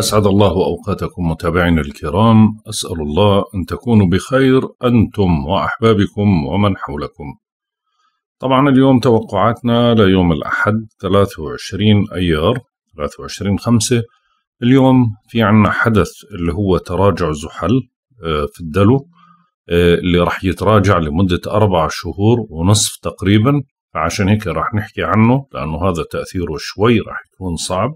أسعد الله أوقاتكم متابعينا الكرام أسأل الله أن تكونوا بخير أنتم وأحبابكم ومن حولكم طبعا اليوم توقعاتنا ليوم الأحد 23 أيار 23 خمسة اليوم في عنا حدث اللي هو تراجع زحل آه، في الدلو آه، اللي راح يتراجع لمدة أربع شهور ونصف تقريبا فعشان هيك راح نحكي عنه لأنه هذا تأثيره شوي راح يكون صعب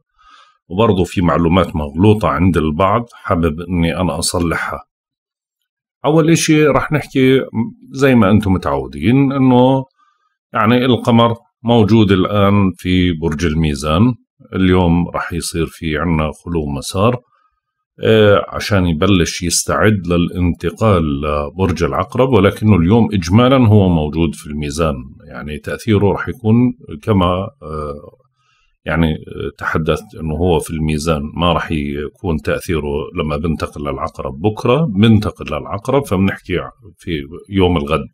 وبرضه في معلومات مغلوطة عند البعض حابب أني أنا أصلحها أول إشي رح نحكي زي ما أنتم متعودين أنه يعني القمر موجود الآن في برج الميزان اليوم رح يصير في عنا خلو مسار آه، عشان يبلش يستعد للانتقال لبرج العقرب ولكنه اليوم إجمالا هو موجود في الميزان يعني تأثيره رح يكون كما آه، يعني آه، تحدثت انه هو في الميزان ما راح يكون تاثيره لما بنتقل للعقرب بكره بنتقل للعقرب فبنحكي في يوم الغد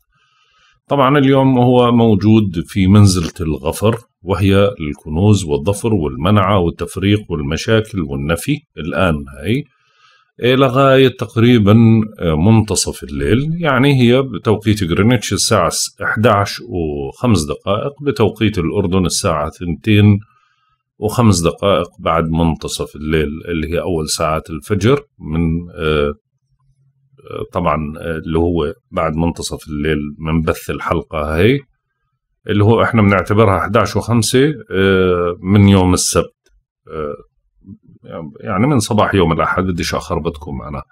طبعا اليوم هو موجود في منزله الغفر وهي الكنوز والظفر والمنعه والتفريق والمشاكل والنفي الان هي لغاية تقريبا آه، منتصف الليل يعني هي بتوقيت جرينتش الساعة 11 و5 دقائق بتوقيت الأردن الساعة 2 وخمس دقائق بعد منتصف الليل اللي هي أول ساعات الفجر من آه، آه، طبعا آه، اللي هو بعد منتصف الليل من بث الحلقة هي اللي هو احنا بنعتبرها 11 وخمسة من يوم السبت يعني من صباح يوم الأحد بديش أخربطكم أنا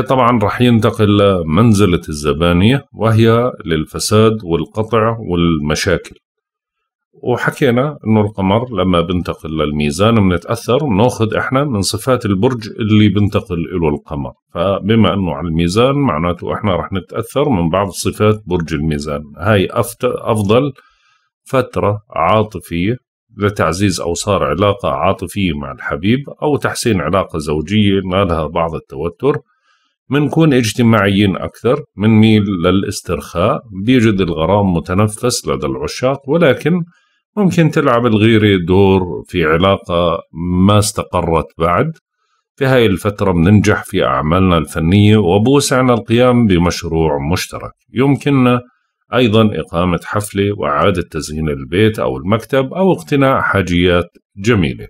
طبعا رح ينتقل لمنزلة الزبانية وهي للفساد والقطع والمشاكل وحكينا انه القمر لما بنتقل للميزان بنتاثر بناخذ احنا من صفات البرج اللي بنتقل له القمر فبما انه على الميزان معناته احنا رح نتاثر من بعض صفات برج الميزان هاي افضل فتره عاطفيه لتعزيز أوصار علاقة عاطفية مع الحبيب أو تحسين علاقة زوجية ما لها بعض التوتر منكون اجتماعيين أكثر ميل للاسترخاء بيجد الغرام متنفس لدى العشاق ولكن ممكن تلعب الغيرة دور في علاقة ما استقرت بعد في هاي الفترة بننجح في أعمالنا الفنية وبوسعنا القيام بمشروع مشترك يمكننا أيضا إقامة حفلة وإعادة تزيين البيت أو المكتب أو اقتناء حاجيات جميلة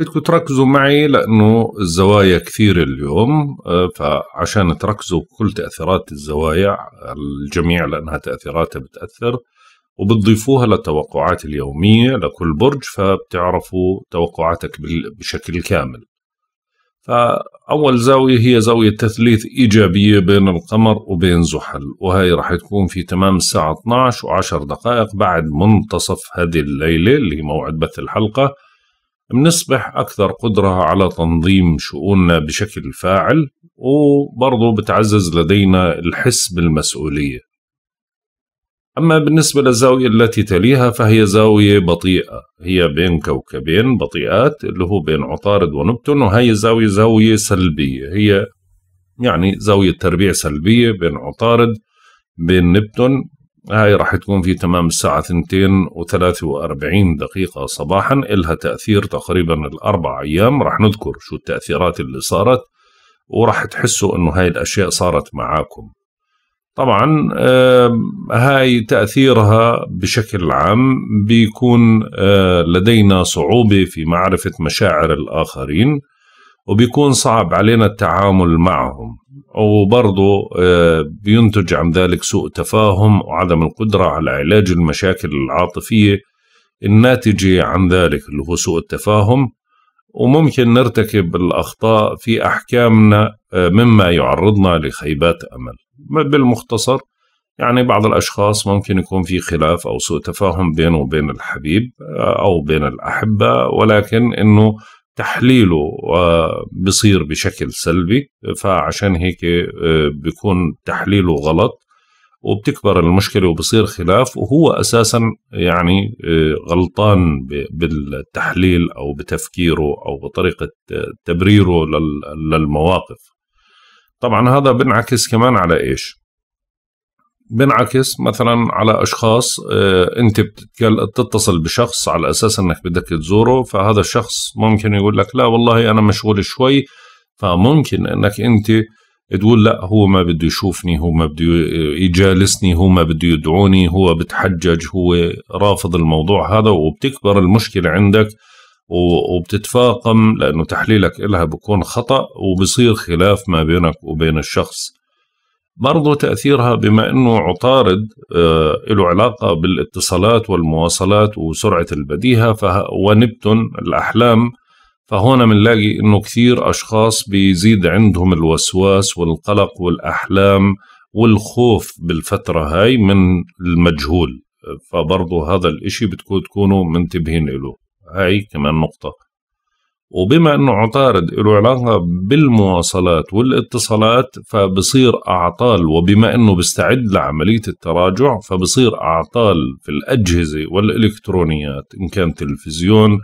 بدكم تركزوا معي لأنه الزوايا كثير اليوم فعشان تركزوا كل تأثيرات الزوايا الجميع لأنها تأثيراتها بتأثر وبتضيفوها للتوقعات اليومية لكل برج فبتعرفوا توقعاتك بشكل كامل فأول زاوية هي زاوية تثليث إيجابية بين القمر وبين زحل وهي راح تكون في تمام الساعة 12 و10 دقائق بعد منتصف هذه الليلة اللي هي موعد بث الحلقة بنصبح أكثر قدرة على تنظيم شؤوننا بشكل فاعل وبرضه بتعزز لدينا الحس بالمسؤولية أما بالنسبة للزاوية التي تليها فهي زاوية بطيئة هي بين كوكبين بطيئات اللي هو بين عطارد ونبتون وهي الزاوية زاوية سلبية هي يعني زاوية تربيع سلبية بين عطارد بين نبتون هاي راح تكون في تمام الساعة 2 و43 دقيقة صباحا إلها تأثير تقريبا الأربع أيام راح نذكر شو التأثيرات اللي صارت وراح تحسوا أنه هاي الأشياء صارت معاكم طبعا هاي تأثيرها بشكل عام بيكون آه، لدينا صعوبة في معرفة مشاعر الآخرين وبيكون صعب علينا التعامل معهم وبرضه آه، بينتج عن ذلك سوء تفاهم وعدم القدرة على علاج المشاكل العاطفية الناتجة عن ذلك اللي هو سوء التفاهم وممكن نرتكب الأخطاء في أحكامنا آه، مما يعرضنا لخيبات أمل بالمختصر يعني بعض الأشخاص ممكن يكون في خلاف أو سوء تفاهم بينه وبين الحبيب آه، أو بين الأحبة ولكن أنه تحليله آه، بصير بشكل سلبي فعشان هيك آه، بيكون تحليله غلط وبتكبر المشكله وبصير خلاف وهو اساسا يعني غلطان بالتحليل او بتفكيره او بطريقه تبريره للمواقف طبعا هذا بنعكس كمان على ايش بنعكس مثلا على اشخاص آه، انت بتتصل بشخص على اساس انك بدك تزوره فهذا الشخص ممكن يقول لك لا والله انا مشغول شوي فممكن انك انت تقول لا هو ما بده يشوفني هو ما بده يجالسني هو ما بده يدعوني هو بتحجج هو رافض الموضوع هذا وبتكبر المشكلة عندك وبتتفاقم لأنه تحليلك إلها بيكون خطأ وبصير خلاف ما بينك وبين الشخص برضو تأثيرها بما أنه عطارد آه، له علاقة بالاتصالات والمواصلات وسرعة البديهة ونبتون الأحلام فهون بنلاقي أنه كثير أشخاص بيزيد عندهم الوسواس والقلق والأحلام والخوف بالفترة هاي من المجهول فبرضو هذا الإشي بتكونوا منتبهين له هاي كمان نقطة وبما أنه عطارد له علاقة بالمواصلات والاتصالات فبصير أعطال وبما أنه بيستعد لعملية التراجع فبصير أعطال في الأجهزة والإلكترونيات إن كان تلفزيون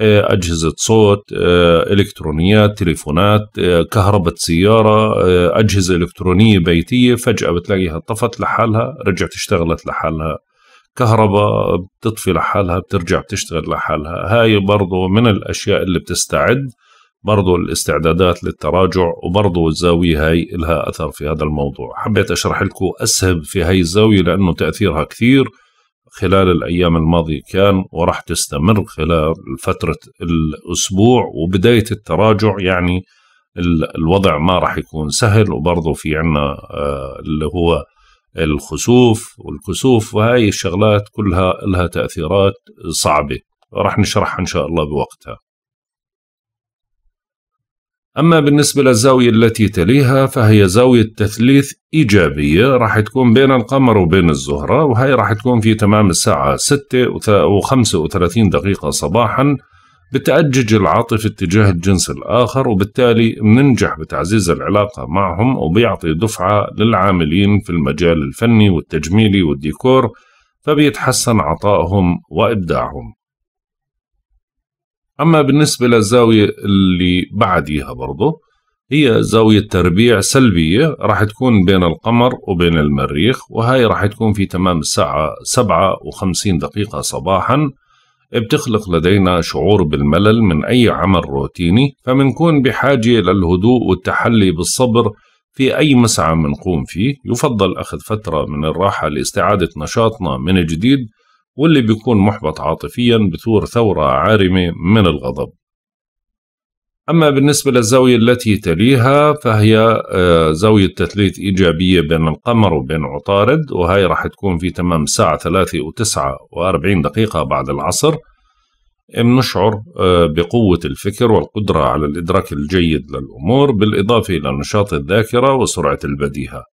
آه، أجهزة صوت آه، إلكترونيات تليفونات آه، كهرباء سيارة أجهزة إلكترونية بيتية فجأة بتلاقيها طفت لحالها رجعت اشتغلت لحالها كهرباء بتطفي لحالها بترجع بتشتغل لحالها هاي برضو من الأشياء اللي بتستعد برضو الاستعدادات للتراجع وبرضو الزاوية هاي لها أثر في هذا الموضوع حبيت أشرح لكم أسهب في هاي الزاوية لأنه تأثيرها كثير خلال الأيام الماضية كان وراح تستمر خلال فترة الأسبوع وبداية التراجع يعني الوضع ما راح يكون سهل وبرضه في عنا آه، اللي هو الخسوف والكسوف وهي الشغلات كلها لها تأثيرات صعبة راح نشرحها إن شاء الله بوقتها أما بالنسبة للزاوية التي تليها فهي زاوية تثليث إيجابية راح تكون بين القمر وبين الزهرة وهي راح تكون في تمام الساعة 6 و35 دقيقة صباحا بتأجج العاطفة تجاه الجنس الآخر وبالتالي مننجح بتعزيز العلاقة معهم وبيعطي دفعة للعاملين في المجال الفني والتجميلي والديكور فبيتحسن عطائهم وإبداعهم أما بالنسبة للزاوية اللي بعديها برضه هي زاوية تربيع سلبية راح تكون بين القمر وبين المريخ وهاي راح تكون في تمام الساعة سبعة وخمسين دقيقة صباحاً بتخلق لدينا شعور بالملل من أي عمل روتيني فمنكون بحاجة للهدوء والتحلي بالصبر في أي مسعى منقوم فيه يفضل أخذ فترة من الراحة لاستعادة نشاطنا من جديد واللي بيكون محبط عاطفيا بثور ثورة عارمة من الغضب أما بالنسبة للزاوية التي تليها فهي آه، زاوية تثليث إيجابية بين القمر وبين عطارد وهي راح تكون في تمام الساعة ثلاثة وتسعة وأربعين دقيقة بعد العصر بنشعر آه، بقوة الفكر والقدرة على الإدراك الجيد للأمور بالإضافة إلى نشاط الذاكرة وسرعة البديهة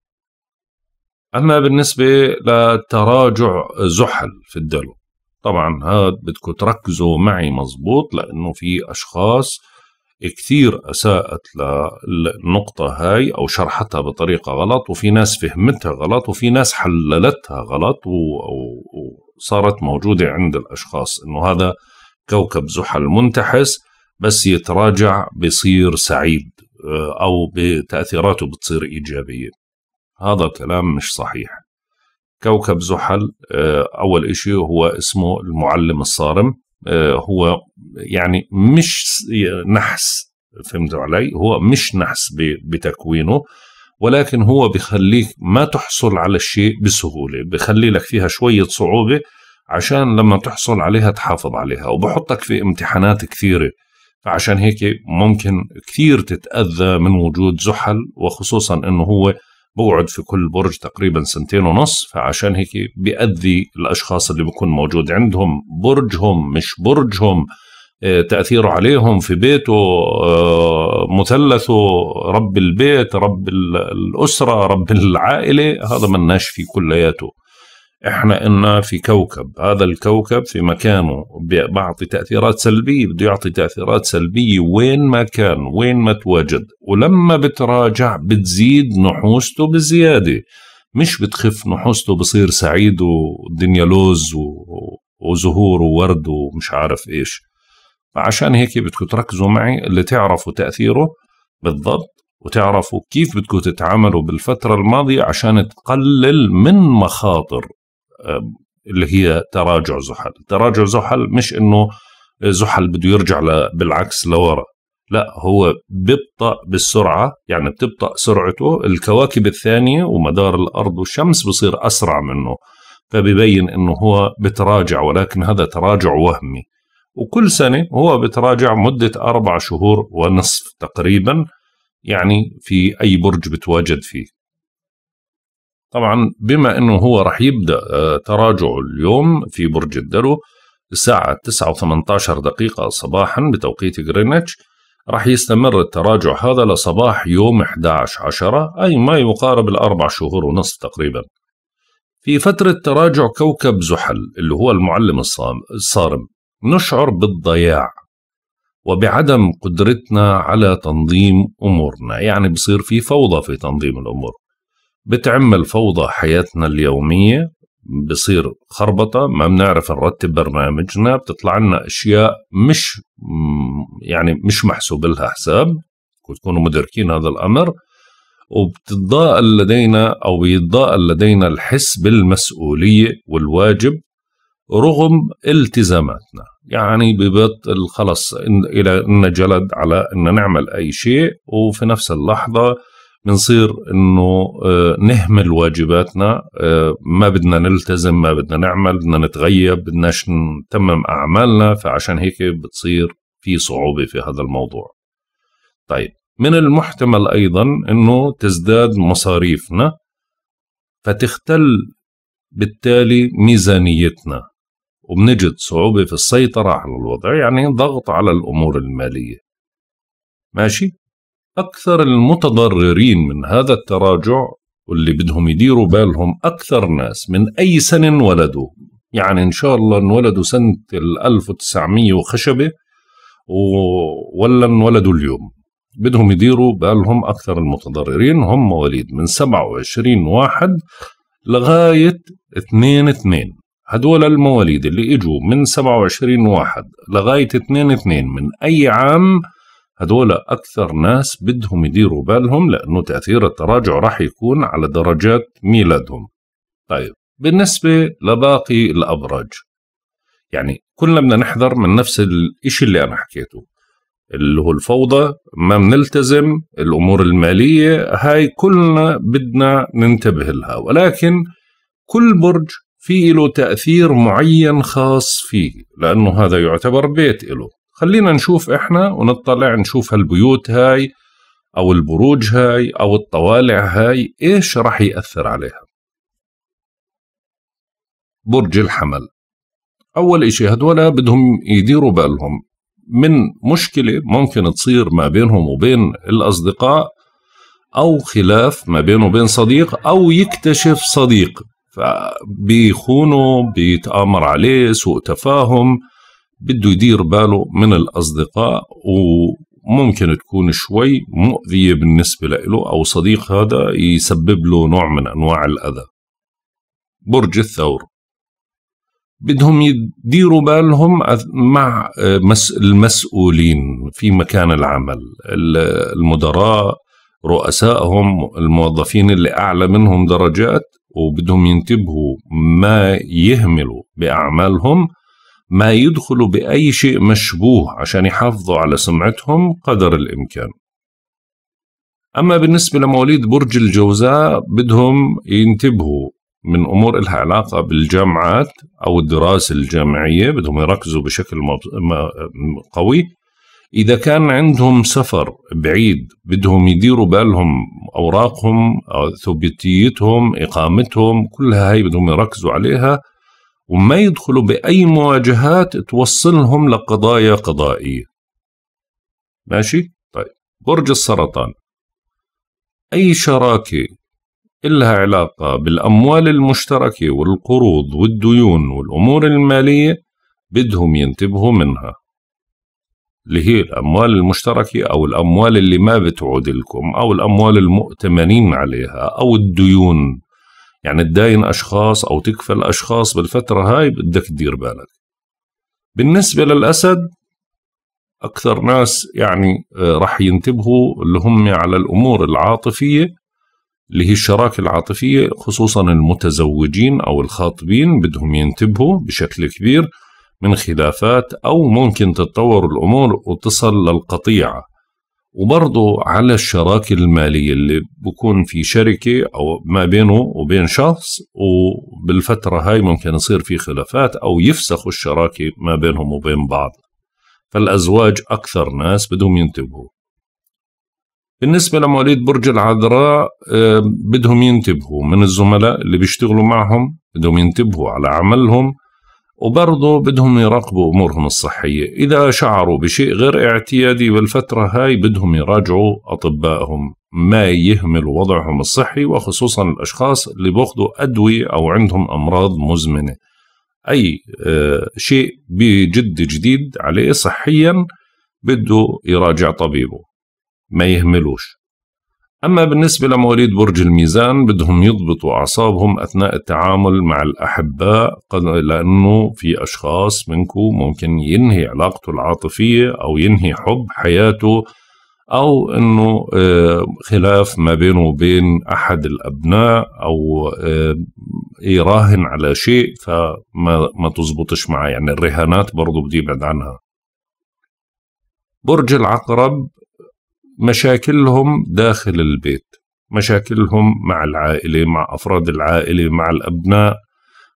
أما بالنسبة لتراجع زحل في الدلو طبعا هاد بدكم تركزوا معي مزبوط لأنه في أشخاص كثير أساءت للنقطة هاي أو شرحتها بطريقة غلط وفي ناس فهمتها غلط وفي ناس حللتها غلط وصارت موجودة عند الأشخاص إنه هذا كوكب زحل منتحس بس يتراجع بصير سعيد آه، أو بتأثيراته بتصير إيجابية هذا كلام مش صحيح كوكب زحل آه، أول إشي هو اسمه المعلم الصارم آه، هو يعني مش نحس فهمت علي هو مش نحس بتكوينه ولكن هو بخليك ما تحصل على الشيء بسهولة بخلي لك فيها شوية صعوبة عشان لما تحصل عليها تحافظ عليها وبحطك في امتحانات كثيرة فعشان هيك ممكن كثير تتأذى من وجود زحل وخصوصا انه هو بقعد في كل برج تقريبا سنتين ونص فعشان هيك بيأذي الأشخاص اللي بكون موجود عندهم برجهم مش برجهم آه، تأثيره عليهم في بيته آه، مثلثه رب البيت رب الأسرة رب العائلة هذا مناش فيه كلياته احنا قلنا في كوكب هذا الكوكب في مكانه بيعطي تاثيرات سلبيه بده يعطي تاثيرات سلبيه وين ما كان وين ما تواجد ولما بتراجع بتزيد نحوسته بزياده مش بتخف نحوسته بصير سعيد والدنيا لوز وزهور وورد ومش عارف ايش فعشان هيك بدكم تركزوا معي اللي تعرفوا تاثيره بالضبط وتعرفوا كيف بدكم تتعاملوا بالفترة الماضية عشان تقلل من مخاطر اللي هي تراجع زحل تراجع زحل مش انه زحل بده يرجع بالعكس لورا لا هو بيبطأ بالسرعة يعني بتبطأ سرعته الكواكب الثانية ومدار الأرض والشمس بصير أسرع منه فبيبين انه هو بتراجع ولكن هذا تراجع وهمي وكل سنة هو بتراجع مدة أربع شهور ونصف تقريبا يعني في أي برج بتواجد فيه طبعا بما انه هو راح يبدا آه، تراجعه اليوم في برج الدلو الساعة 9 و18 دقيقة صباحا بتوقيت غرينتش راح يستمر التراجع هذا لصباح يوم 11 عشرة أي ما يقارب الأربع شهور ونصف تقريبا في فترة تراجع كوكب زحل اللي هو المعلم الصارم نشعر بالضياع وبعدم قدرتنا على تنظيم أمورنا يعني بصير في فوضى في تنظيم الأمور بتعم الفوضى حياتنا اليومية بصير خربطة ما بنعرف نرتب برنامجنا بتطلع لنا أشياء مش يعني مش محسوب لها حساب وتكونوا مدركين هذا الأمر وبتضاءل لدينا أو بيتضاءل لدينا الحس بالمسؤولية والواجب رغم التزاماتنا يعني ببطل خلص إلى أن جلد على أن نعمل أي شيء وفي نفس اللحظة بنصير انه آه، نهمل واجباتنا آه، ما بدنا نلتزم ما بدنا نعمل بدنا نتغيب بدناش نتمم اعمالنا فعشان هيك بتصير في صعوبه في هذا الموضوع طيب من المحتمل ايضا انه تزداد مصاريفنا فتختل بالتالي ميزانيتنا وبنجد صعوبه في السيطره على الوضع يعني ضغط على الامور الماليه ماشي أكثر المتضررين من هذا التراجع واللي بدهم يديروا بالهم أكثر ناس من أي سنة انولدوا يعني إن شاء الله انولدوا سنة ال 1900 وخشبة ولا انولدوا اليوم بدهم يديروا بالهم أكثر المتضررين هم مواليد من 27 واحد لغاية 2 2 هدول المواليد اللي اجوا من 27 واحد لغاية 2 2 من أي عام هدول أكثر ناس بدهم يديروا بالهم لأنه تأثير التراجع راح يكون على درجات ميلادهم طيب بالنسبة لباقي الأبراج يعني كلنا بدنا نحذر من نفس الإشي اللي أنا حكيته اللي هو الفوضى ما بنلتزم الأمور المالية هاي كلنا بدنا ننتبه لها ولكن كل برج في له تأثير معين خاص فيه لأنه هذا يعتبر بيت له خلينا نشوف احنا ونطلع نشوف هالبيوت هاي او البروج هاي او الطوالع هاي ايش راح ياثر عليها برج الحمل اول اشي هدول بدهم يديروا بالهم من مشكله ممكن تصير ما بينهم وبين الاصدقاء او خلاف ما بينه وبين صديق او يكتشف صديق فبيخونه بيتآمر عليه سوء تفاهم بده يدير باله من الأصدقاء وممكن تكون شوي مؤذية بالنسبة له أو صديق هذا يسبب له نوع من أنواع الأذى برج الثور بدهم يديروا بالهم مع المسؤولين في مكان العمل المدراء رؤسائهم الموظفين اللي أعلى منهم درجات وبدهم ينتبهوا ما يهملوا بأعمالهم ما يدخلوا بأي شيء مشبوه عشان يحافظوا على سمعتهم قدر الإمكان أما بالنسبة لمواليد برج الجوزاء بدهم ينتبهوا من أمور إلها علاقة بالجامعات أو الدراسة الجامعية بدهم يركزوا بشكل قوي إذا كان عندهم سفر بعيد بدهم يديروا بالهم أوراقهم أو ثبوتيتهم إقامتهم كلها هاي بدهم يركزوا عليها وما يدخلوا بأي مواجهات توصلهم لقضايا قضائية ماشي؟ طيب برج السرطان أي شراكة إلها علاقة بالأموال المشتركة والقروض والديون والأمور المالية بدهم ينتبهوا منها اللي هي الأموال المشتركة أو الأموال اللي ما بتعود لكم أو الأموال المؤتمنين عليها أو الديون يعني تداين أشخاص أو تكفل أشخاص بالفترة هاي بدك تدير بالك بالنسبة للأسد أكثر ناس يعني آه، رح ينتبهوا اللي هم على الأمور العاطفية اللي هي الشراكة العاطفية خصوصا المتزوجين أو الخاطبين بدهم ينتبهوا بشكل كبير من خلافات أو ممكن تتطور الأمور وتصل للقطيعة وبرضه على الشراكة المالية اللي بكون في شركة أو ما بينه وبين شخص وبالفترة هاي ممكن يصير في خلافات أو يفسخوا الشراكة ما بينهم وبين بعض فالأزواج أكثر ناس بدهم ينتبهوا بالنسبة لمواليد برج العذراء آه، بدهم ينتبهوا من الزملاء اللي بيشتغلوا معهم بدهم ينتبهوا على عملهم وبرضه بدهم يراقبوا أمورهم الصحية إذا شعروا بشيء غير اعتيادي بالفترة هاي بدهم يراجعوا أطبائهم ما يهملوا وضعهم الصحي وخصوصا الأشخاص اللي بياخذوا أدوية أو عندهم أمراض مزمنة أي آه، شيء بجد جديد عليه صحيا بده يراجع طبيبه ما يهملوش أما بالنسبة لمواليد برج الميزان بدهم يضبطوا أعصابهم أثناء التعامل مع الأحباء لأنه في أشخاص منكم ممكن ينهي علاقته العاطفية أو ينهي حب حياته أو أنه آه، خلاف ما بينه وبين أحد الأبناء أو آه، يراهن على شيء فما ما تزبطش معه يعني الرهانات برضه بدي يبعد عنها برج العقرب مشاكلهم داخل البيت مشاكلهم مع العائلة مع أفراد العائلة مع الأبناء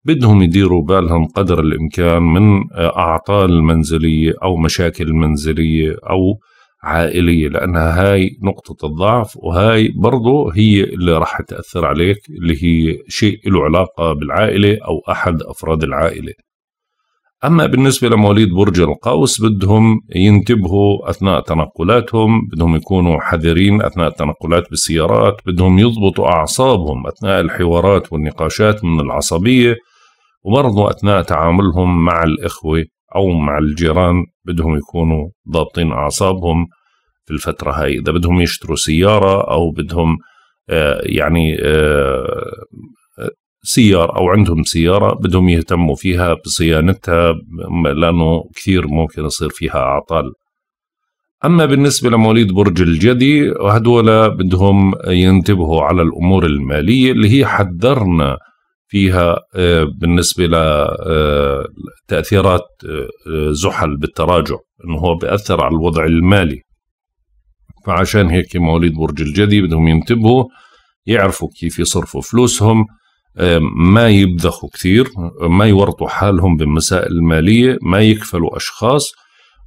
بدهم يديروا بالهم قدر الإمكان من أعطال منزلية أو مشاكل منزلية أو عائلية لأنها هاي نقطة الضعف وهاي برضو هي اللي راح تأثر عليك اللي هي شيء له علاقة بالعائلة أو أحد أفراد العائلة أما بالنسبة لمواليد برج القوس بدهم ينتبهوا أثناء تنقلاتهم بدهم يكونوا حذرين أثناء التنقلات بالسيارات بدهم يضبطوا أعصابهم أثناء الحوارات والنقاشات من العصبية وبرضه أثناء تعاملهم مع الإخوة أو مع الجيران بدهم يكونوا ضابطين أعصابهم في الفترة هاي إذا بدهم يشتروا سيارة أو بدهم آه، يعني آه، سيارة أو عندهم سيارة بدهم يهتموا فيها بصيانتها لأنه كثير ممكن يصير فيها أعطال أما بالنسبة لمواليد برج الجدي هدول بدهم ينتبهوا على الأمور المالية اللي هي حذرنا فيها آه، بالنسبة لتأثيرات آه، آه، زحل بالتراجع أنه هو بيأثر على الوضع المالي فعشان هيك مواليد برج الجدي بدهم ينتبهوا يعرفوا كيف يصرفوا فلوسهم آه، ما يبذخوا كثير ما يورطوا حالهم بالمسائل المالية ما يكفلوا أشخاص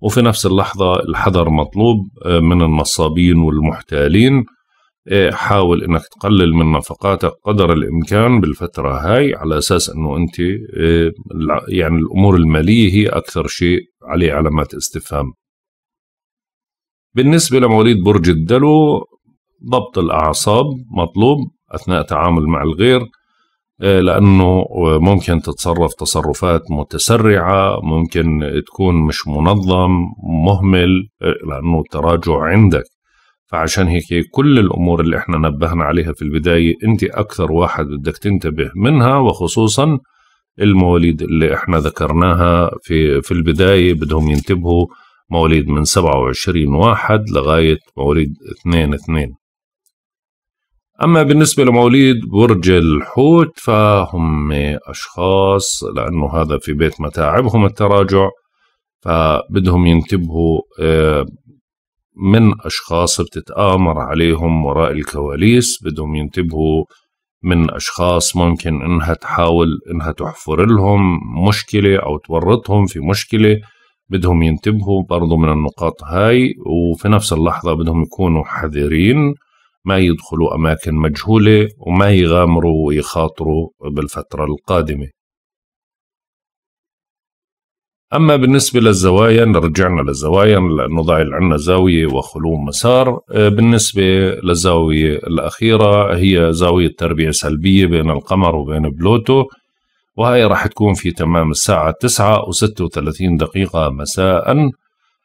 وفي نفس اللحظة الحذر مطلوب آه، من النصابين والمحتالين آه، حاول انك تقلل من نفقاتك قدر الامكان بالفتره هاي على اساس انه انت يعني الامور الماليه هي اكثر شيء عليه علامات استفهام. بالنسبه لمواليد برج الدلو ضبط الاعصاب مطلوب اثناء تعامل مع الغير آه، لانه ممكن تتصرف تصرفات متسرعه ممكن تكون مش منظم مهمل آه، لانه التراجع عندك فعشان هيك كل الامور اللي احنا نبهنا عليها في البدايه انت اكثر واحد بدك تنتبه منها وخصوصا المواليد اللي احنا ذكرناها في في البدايه بدهم ينتبهوا مواليد من 27 واحد لغايه مواليد 2 2 أما بالنسبة لمواليد برج الحوت فهم أشخاص لأنه هذا في بيت متاعبهم التراجع فبدهم ينتبهوا آه، من أشخاص بتتآمر عليهم وراء الكواليس بدهم ينتبهوا من أشخاص ممكن إنها تحاول إنها تحفر لهم مشكلة أو تورطهم في مشكلة بدهم ينتبهوا برضو من النقاط هاي وفي نفس اللحظة بدهم يكونوا حذرين ما يدخلوا أماكن مجهولة وما يغامروا ويخاطروا بالفترة القادمة أما بالنسبة للزوايا رجعنا للزوايا لأنه ضايل عندنا زاوية وخلو مسار بالنسبة للزاوية الأخيرة هي زاوية تربيع سلبية بين القمر وبين بلوتو وهي راح تكون في تمام الساعة 9 و36 دقيقة مساءً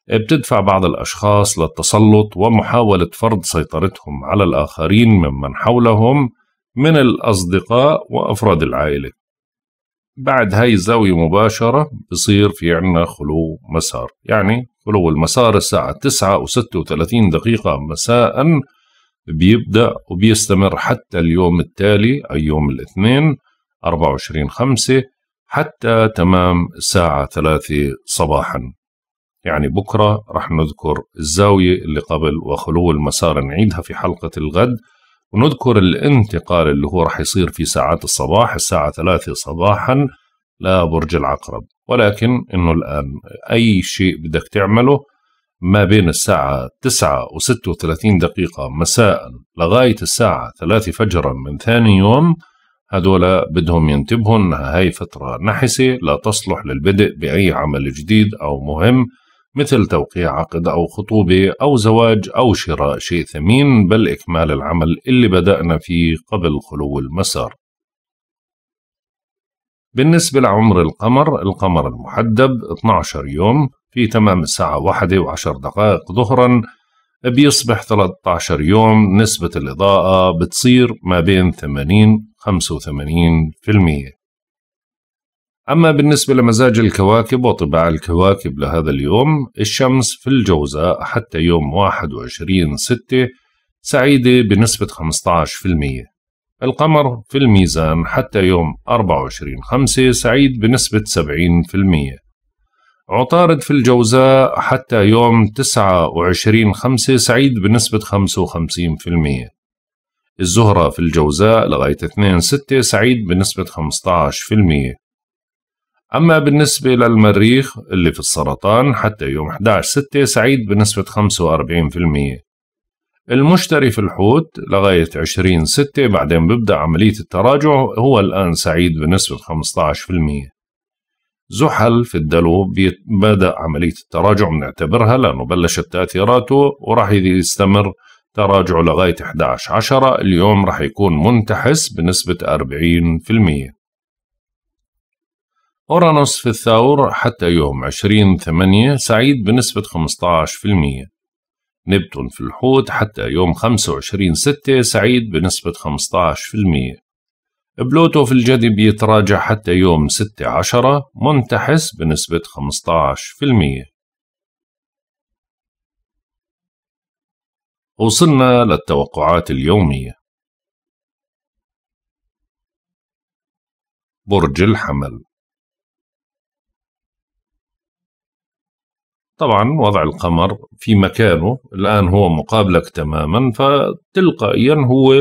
بتدفع بعض الأشخاص للتسلط ومحاولة فرض سيطرتهم على الآخرين ممن حولهم من الأصدقاء وأفراد العائلة بعد هاي الزاوية مباشرة بصير في عنا خلو مسار يعني خلو المسار الساعة 9 و 36 دقيقة مساء بيبدأ وبيستمر حتى اليوم التالي أي يوم الاثنين 24 5 حتى تمام الساعة 3 صباحاً يعني بكرة رح نذكر الزاوية اللي قبل وخلو المسار نعيدها في حلقة الغد ونذكر الانتقال اللي هو رح يصير في ساعات الصباح الساعة ثلاثة صباحا لبرج العقرب ولكن انه الان اي شيء بدك تعمله ما بين الساعة تسعة وستة وثلاثين دقيقة مساء لغاية الساعة 3 فجرا من ثاني يوم هدول بدهم ينتبهوا انها هاي فترة نحسة لا تصلح للبدء بأي عمل جديد أو مهم مثل توقيع عقد أو خطوبة أو زواج أو شراء شيء ثمين بل إكمال العمل اللي بدأنا فيه قبل خلو المسار بالنسبة لعمر القمر القمر المحدب 12 يوم في تمام الساعة واحدة وعشر دقائق ظهرا بيصبح 13 يوم نسبة الإضاءة بتصير ما بين 80 85% أما بالنسبة لمزاج الكواكب وطباع الكواكب لهذا اليوم الشمس في الجوزاء حتى يوم 21 ستة سعيدة بنسبة 15% القمر في الميزان حتى يوم 24 خمسة سعيد بنسبة 70% عطارد في الجوزاء حتى يوم 29 خمسة سعيد بنسبة 55% الزهرة في الجوزاء لغاية 2 ستة سعيد بنسبة 15% أما بالنسبة للمريخ اللي في السرطان حتى يوم 11/6 سعيد بنسبة 45% المشتري في الحوت لغاية 20/6 بعدين ببدأ عملية التراجع هو الآن سعيد بنسبة 15% زحل في الدلو بدأ عملية التراجع بنعتبرها لأنه بلشت تأثيراته وراح يستمر تراجعه لغاية 11 10 اليوم راح يكون منتحس بنسبة 40% أورانوس في الثور حتى يوم 20 8 سعيد بنسبة 15% نبتون في الحوت حتى يوم 25 6 سعيد بنسبة 15% بلوتو في الجدي بيتراجع حتى يوم ستة عشرة منتحس بنسبة 15% وصلنا للتوقعات اليومية برج الحمل طبعا وضع القمر في مكانه الآن هو مقابلك تماما فتلقائيا هو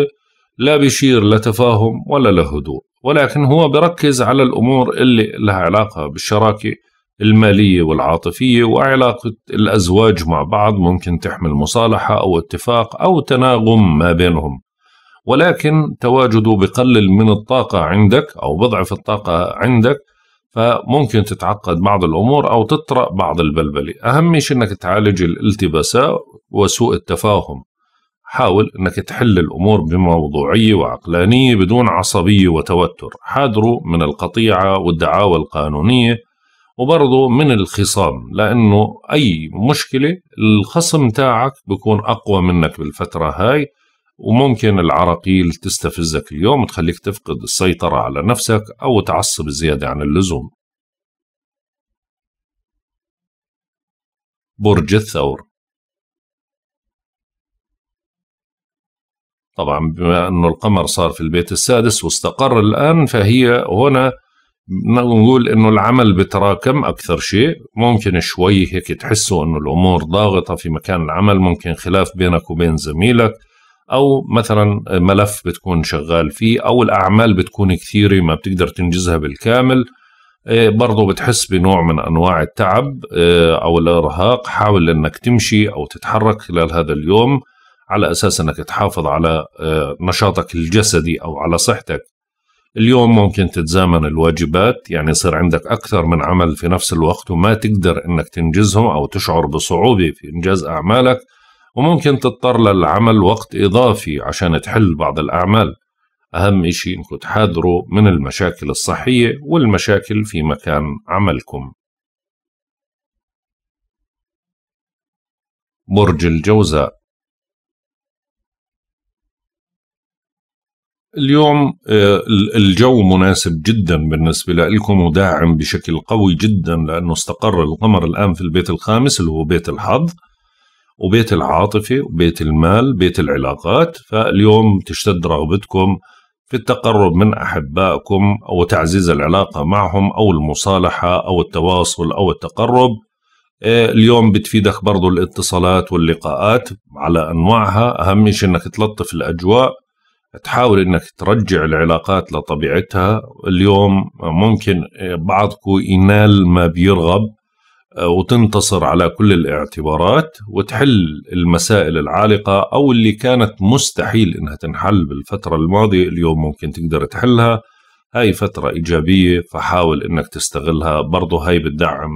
لا بيشير لتفاهم ولا لهدوء ولكن هو بركز على الأمور اللي لها علاقة بالشراكة المالية والعاطفية وعلاقة الأزواج مع بعض ممكن تحمل مصالحة أو اتفاق أو تناغم ما بينهم ولكن تواجده بقلل من الطاقة عندك أو بضعف الطاقة عندك فممكن تتعقد بعض الأمور أو تطرأ بعض البلبلة أهم شيء أنك تعالج الالتباسات وسوء التفاهم حاول أنك تحل الأمور بموضوعية وعقلانية بدون عصبية وتوتر حاذروا من القطيعة والدعاوى القانونية وبرضه من الخصام لأنه أي مشكلة الخصم تاعك بيكون أقوى منك بالفترة هاي وممكن العراقيل تستفزك اليوم تخليك تفقد السيطرة على نفسك أو تعصب زيادة عن اللزوم برج الثور طبعا بما أنه القمر صار في البيت السادس واستقر الآن فهي هنا نقول انه العمل بتراكم اكثر شيء ممكن شوي هيك تحسوا انه الامور ضاغطه في مكان العمل ممكن خلاف بينك وبين زميلك او مثلا ملف بتكون شغال فيه او الاعمال بتكون كثيره ما بتقدر تنجزها بالكامل إيه، برضه بتحس بنوع من انواع التعب إيه، او الارهاق حاول انك تمشي او تتحرك خلال هذا اليوم على اساس انك تحافظ على إيه، نشاطك الجسدي او على صحتك اليوم ممكن تتزامن الواجبات يعني يصير عندك اكثر من عمل في نفس الوقت وما تقدر انك تنجزهم او تشعر بصعوبه في انجاز اعمالك وممكن تضطر للعمل وقت إضافي عشان تحل بعض الأعمال أهم إشي إنكم تحاذروا من المشاكل الصحية والمشاكل في مكان عملكم برج الجوزاء اليوم آه، الجو مناسب جدا بالنسبة لكم وداعم بشكل قوي جدا لأنه استقر القمر الآن في البيت الخامس اللي هو بيت الحظ وبيت العاطفة وبيت المال بيت العلاقات فاليوم تشتد رغبتكم في التقرب من أحبائكم أو تعزيز العلاقة معهم أو المصالحة أو التواصل أو التقرب إيه، اليوم بتفيدك برضو الاتصالات واللقاءات على أنواعها أهم شيء أنك تلطف الأجواء تحاول أنك ترجع العلاقات لطبيعتها اليوم ممكن إيه، بعضكم ينال ما بيرغب وتنتصر على كل الاعتبارات وتحل المسائل العالقة أو اللي كانت مستحيل إنها تنحل بالفترة الماضية اليوم ممكن تقدر تحلها هاي فترة إيجابية فحاول إنك تستغلها برضه هاي بتدعم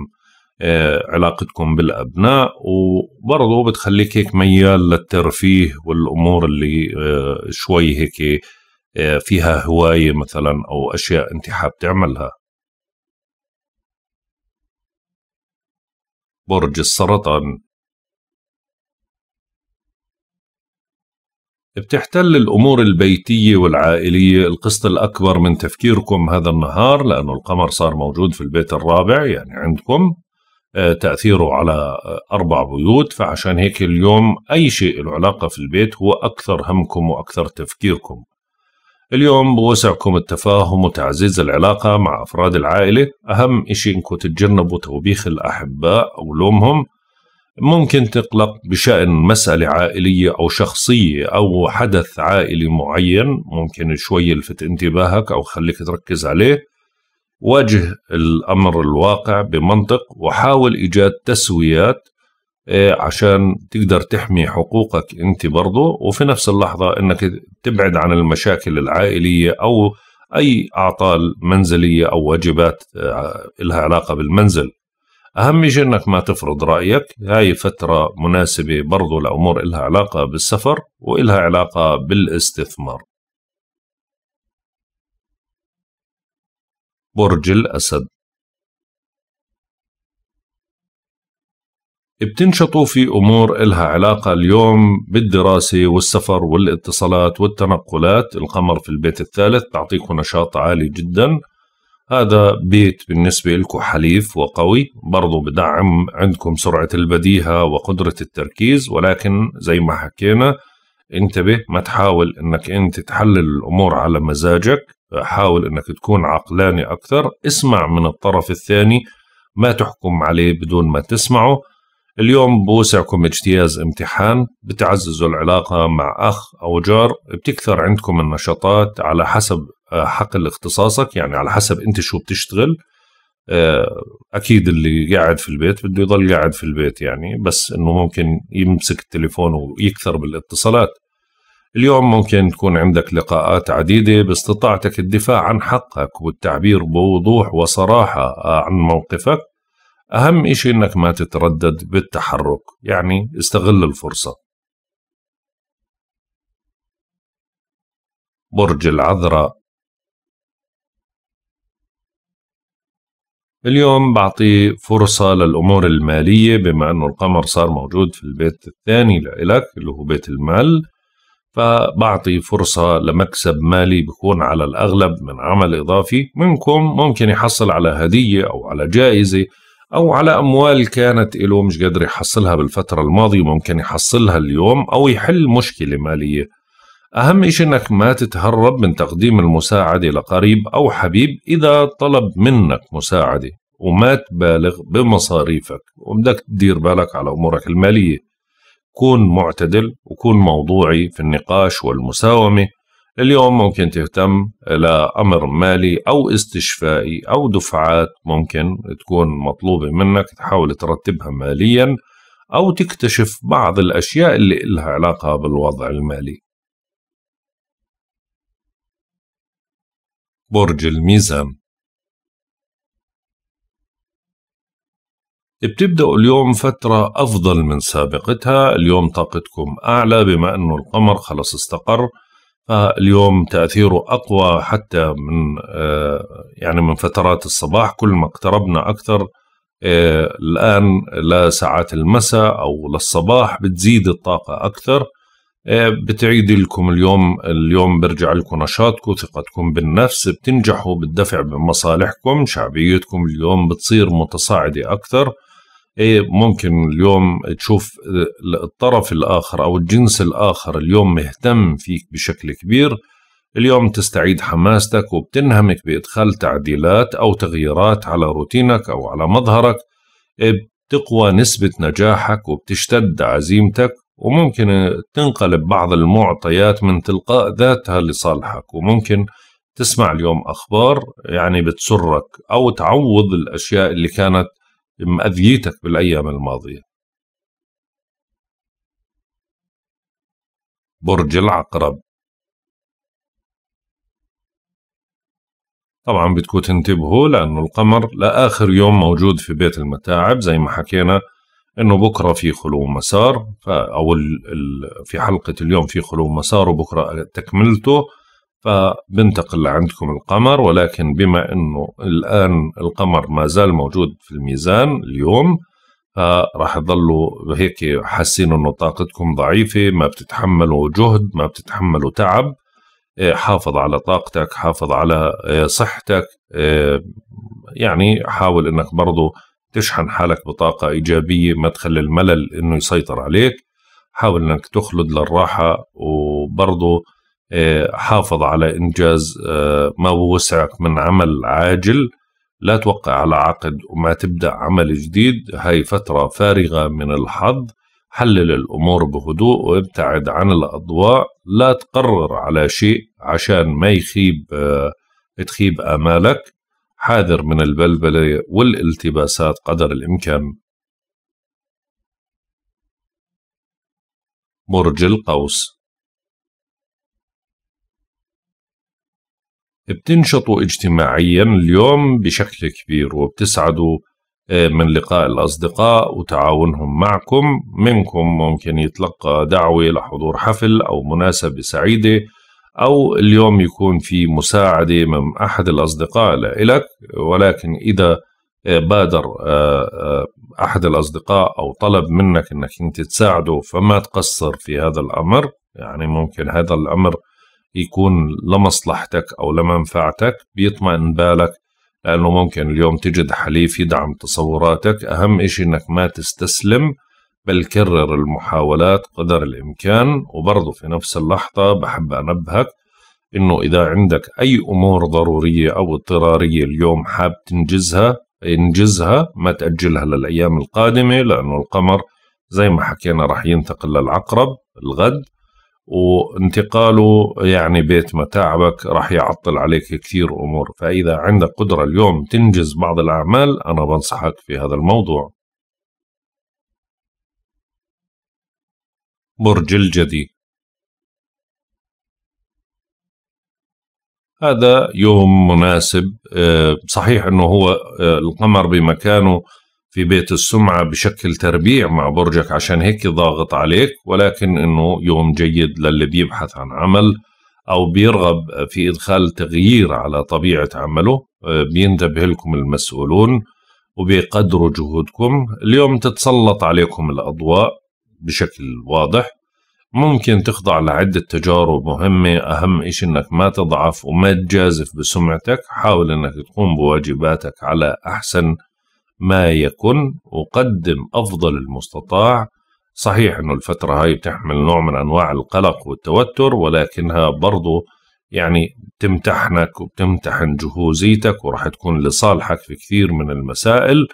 آه، علاقتكم بالأبناء وبرضه بتخليك هيك ميال للترفيه والأمور اللي آه، شوي هيك آه، فيها هواية مثلا أو أشياء أنت حاب تعملها برج السرطان بتحتل الأمور البيتية والعائلية القسط الأكبر من تفكيركم هذا النهار لأنه القمر صار موجود في البيت الرابع يعني عندكم آه، تأثيره على آه، أربع بيوت فعشان هيك اليوم أي شيء له علاقة في البيت هو أكثر همكم وأكثر تفكيركم اليوم بوسعكم التفاهم وتعزيز العلاقة مع أفراد العائلة أهم إشي إنكم تتجنبوا توبيخ الأحباء أو لومهم ممكن تقلق بشأن مسألة عائلية أو شخصية أو حدث عائلي معين ممكن شوي يلفت انتباهك أو خليك تركز عليه واجه الأمر الواقع بمنطق وحاول إيجاد تسويات إيه، عشان تقدر تحمي حقوقك انت برضه وفي نفس اللحظه انك تبعد عن المشاكل العائليه او اي اعطال منزليه او واجبات آه، لها علاقه بالمنزل اهم شيء انك ما تفرض رايك هاي فتره مناسبه برضو لامور لها علاقه بالسفر والها علاقه بالاستثمار برج الاسد بتنشطوا في أمور إلها علاقة اليوم بالدراسة والسفر والاتصالات والتنقلات القمر في البيت الثالث تعطيكم نشاط عالي جدا هذا بيت بالنسبة لكم حليف وقوي برضو بدعم عندكم سرعة البديهة وقدرة التركيز ولكن زي ما حكينا انتبه ما تحاول انك انت تحلل الامور على مزاجك حاول انك تكون عقلاني اكثر اسمع من الطرف الثاني ما تحكم عليه بدون ما تسمعه اليوم بوسعكم اجتياز امتحان بتعززوا العلاقة مع أخ أو جار بتكثر عندكم النشاطات على حسب آه، حقل اختصاصك يعني على حسب أنت شو بتشتغل آه، أكيد اللي قاعد في البيت بده يضل قاعد في البيت يعني بس أنه ممكن يمسك التليفون ويكثر بالاتصالات اليوم ممكن تكون عندك لقاءات عديدة باستطاعتك الدفاع عن حقك والتعبير بوضوح وصراحة آه، عن موقفك أهم إشي إنك ما تتردد بالتحرك يعني استغل الفرصة برج العذراء اليوم بعطي فرصة للأمور المالية بما أنه القمر صار موجود في البيت الثاني لإلك اللي هو بيت المال فبعطي فرصة لمكسب مالي بكون على الأغلب من عمل إضافي منكم ممكن يحصل على هدية أو على جائزة أو على أموال كانت إله مش قادر يحصلها بالفترة الماضية وممكن يحصلها اليوم أو يحل مشكلة مالية أهم إشي إنك ما تتهرب من تقديم المساعدة لقريب أو حبيب إذا طلب منك مساعدة وما تبالغ بمصاريفك وبدك تدير بالك على أمورك المالية كون معتدل وكون موضوعي في النقاش والمساومة اليوم ممكن تهتم لأمر مالي أو استشفائي أو دفعات ممكن تكون مطلوبة منك تحاول ترتبها ماليا أو تكتشف بعض الأشياء اللي إلها علاقة بالوضع المالي برج الميزان بتبدأ اليوم فترة أفضل من سابقتها اليوم طاقتكم أعلى بما أنه القمر خلص استقر فاليوم تأثيره أقوى حتى من آه، يعني من فترات الصباح كل ما اقتربنا أكثر آه، الآن لساعات المساء أو للصباح بتزيد الطاقة أكثر آه، بتعيد لكم اليوم اليوم برجع لكم نشاطكم ثقتكم بالنفس بتنجحوا بالدفع بمصالحكم شعبيتكم اليوم بتصير متصاعدة أكثر إيه، ممكن اليوم تشوف الطرف الآخر أو الجنس الآخر اليوم مهتم فيك بشكل كبير اليوم تستعيد حماستك وبتنهمك بإدخال تعديلات أو تغييرات على روتينك أو على مظهرك إيه، بتقوى نسبة نجاحك وبتشتد عزيمتك وممكن تنقلب بعض المعطيات من تلقاء ذاتها لصالحك وممكن تسمع اليوم أخبار يعني بتسرك أو تعوض الأشياء اللي كانت مأذيتك بالأيام الماضية برج العقرب طبعا بدكم تنتبهوا لأنه القمر لآخر يوم موجود في بيت المتاعب زي ما حكينا انه بكره في خلو مسار او في حلقه اليوم في خلو مسار وبكره تكملته فبنتقل لعندكم القمر ولكن بما أنه الآن القمر ما زال موجود في الميزان اليوم فراح آه، تظلوا هيك حاسين انه طاقتكم ضعيفه ما بتتحملوا جهد ما بتتحملوا تعب آه، حافظ على طاقتك حافظ على آه، صحتك يعني حاول انك برضو تشحن حالك بطاقة إيجابية ما تخلي الملل إنه يسيطر عليك حاول إنك تخلد للراحة وبرضه آه، حافظ على إنجاز آه، ما وسعك من عمل عاجل لا توقع على عقد وما تبدأ عمل جديد هاي فترة فارغة من الحظ حلل الأمور بهدوء وابتعد عن الأضواء لا تقرر على شيء عشان ما يخيب آه، تخيب آمالك حاذر من البلبلة والالتباسات قدر الإمكان برج القوس بتنشطوا اجتماعيا اليوم بشكل كبير وبتسعدوا آه، من لقاء الأصدقاء وتعاونهم معكم منكم ممكن يتلقى دعوة لحضور حفل أو مناسبة سعيدة أو اليوم يكون في مساعدة من أحد الأصدقاء لإلك ولكن إذا آه، بادر آه، أحد الأصدقاء أو طلب منك أنك أنت تساعده فما تقصر في هذا الأمر يعني ممكن هذا الأمر يكون لمصلحتك أو لمنفعتك بيطمئن بالك لأنه ممكن اليوم تجد حليف يدعم تصوراتك أهم إشي أنك ما تستسلم بل كرر المحاولات قدر الإمكان وبرضه في نفس اللحظة بحب أنبهك إنه إذا عندك أي أمور ضرورية أو اضطرارية اليوم حاب تنجزها انجزها ما تأجلها للأيام القادمة لأنه القمر زي ما حكينا راح ينتقل للعقرب الغد وانتقاله يعني بيت متاعبك راح يعطل عليك كثير امور فاذا عندك قدره اليوم تنجز بعض الاعمال انا بنصحك في هذا الموضوع برج الجدي هذا يوم مناسب آه، صحيح انه هو آه، القمر بمكانه في بيت السمعة بشكل تربيع مع برجك عشان هيك ضاغط عليك ولكن انه يوم جيد للي بيبحث عن عمل او بيرغب في ادخال تغيير على طبيعة عمله بينتبه لكم المسؤولون وبيقدروا جهودكم اليوم تتسلط عليكم الاضواء بشكل واضح ممكن تخضع لعدة تجارب مهمة أهم إشي إنك ما تضعف وما تجازف بسمعتك حاول إنك تقوم بواجباتك على أحسن ما يكن أقدم أفضل المستطاع صحيح أنه الفترة هاي بتحمل نوع من أنواع القلق والتوتر ولكنها برضو يعني تمتحنك وبتمتحن جهوزيتك وراح تكون لصالحك في كثير من المسائل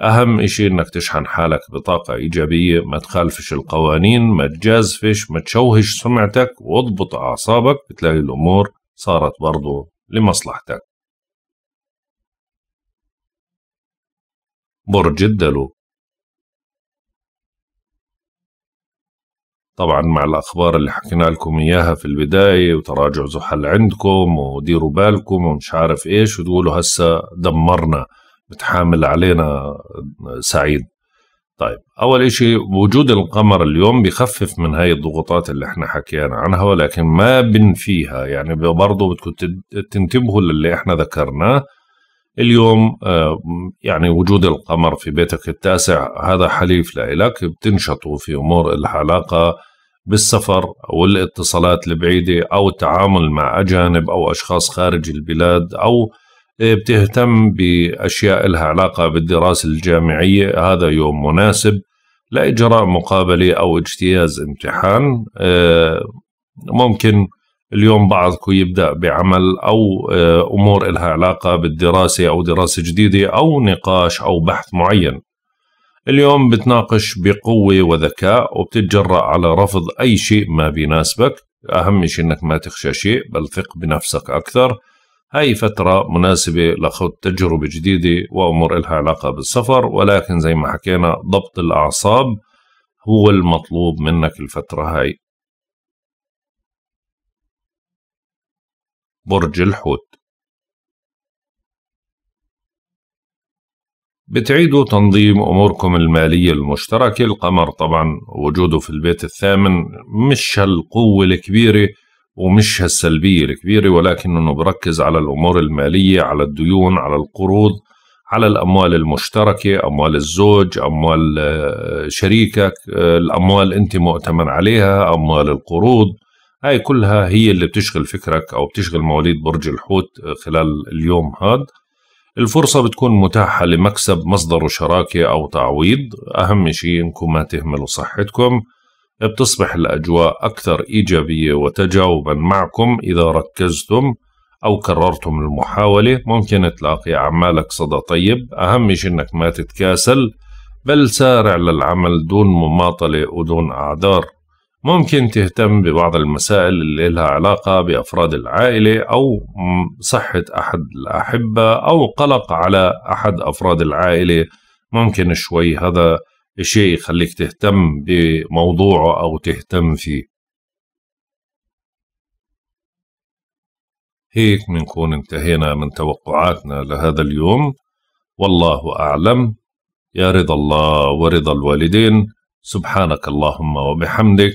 أهم إشي إنك تشحن حالك بطاقة إيجابية ما تخالفش القوانين ما تجازفش ما تشوهش سمعتك واضبط أعصابك بتلاقي الأمور صارت برضو لمصلحتك برج الدلو طبعا مع الأخبار اللي حكينا لكم إياها في البداية وتراجع زحل عندكم وديروا بالكم ومش عارف إيش وتقولوا هسا دمرنا بتحامل علينا سعيد طيب أول إشي وجود القمر اليوم بخفف من هاي الضغوطات اللي احنا حكينا عنها ولكن ما بنفيها يعني برضه بدكم تنتبهوا للي احنا ذكرناه اليوم آه، يعني وجود القمر في بيتك التاسع هذا حليف لإلك بتنشطوا في أمور العلاقة بالسفر أو الاتصالات البعيدة أو التعامل مع أجانب أو أشخاص خارج البلاد أو آه، بتهتم بأشياء لها علاقة بالدراسة الجامعية هذا يوم مناسب لإجراء مقابلة أو اجتياز امتحان آه، ممكن اليوم بعضكم يبدأ بعمل أو آه، أمور إلها علاقة بالدراسة أو دراسة جديدة أو نقاش أو بحث معين اليوم بتناقش بقوة وذكاء وبتتجرأ على رفض أي شيء ما بيناسبك أهم شيء أنك ما تخشى شيء بل ثق بنفسك أكثر هاي فترة مناسبة لخوض تجربة جديدة وأمور إلها علاقة بالسفر ولكن زي ما حكينا ضبط الأعصاب هو المطلوب منك الفترة هاي برج الحوت بتعيدوا تنظيم أموركم المالية المشتركة القمر طبعا وجوده في البيت الثامن مش هالقوة الكبيرة ومش هالسلبية الكبيرة ولكنه بركز على الأمور المالية على الديون على القروض على الأموال المشتركة أموال الزوج أموال آه، شريكك آه، الأموال أنت مؤتمن عليها أموال القروض هاي كلها هي اللي بتشغل فكرك أو بتشغل مواليد برج الحوت آه، خلال اليوم هذا الفرصة بتكون متاحة لمكسب مصدره شراكة أو تعويض أهم شيء إنكم ما تهملوا صحتكم بتصبح الأجواء أكثر إيجابية وتجاوبا معكم إذا ركزتم أو كررتم المحاولة ممكن تلاقي أعمالك صدى طيب أهم شيء إنك ما تتكاسل بل سارع للعمل دون مماطلة ودون أعذار ممكن تهتم ببعض المسائل اللي لها علاقة بأفراد العائلة أو صحة أحد الأحبة أو قلق على أحد أفراد العائلة ممكن شوي هذا شيء يخليك تهتم بموضوعه أو تهتم فيه هيك بنكون انتهينا من توقعاتنا لهذا اليوم والله أعلم يا رضا الله ورضا الوالدين سبحانك اللهم وبحمدك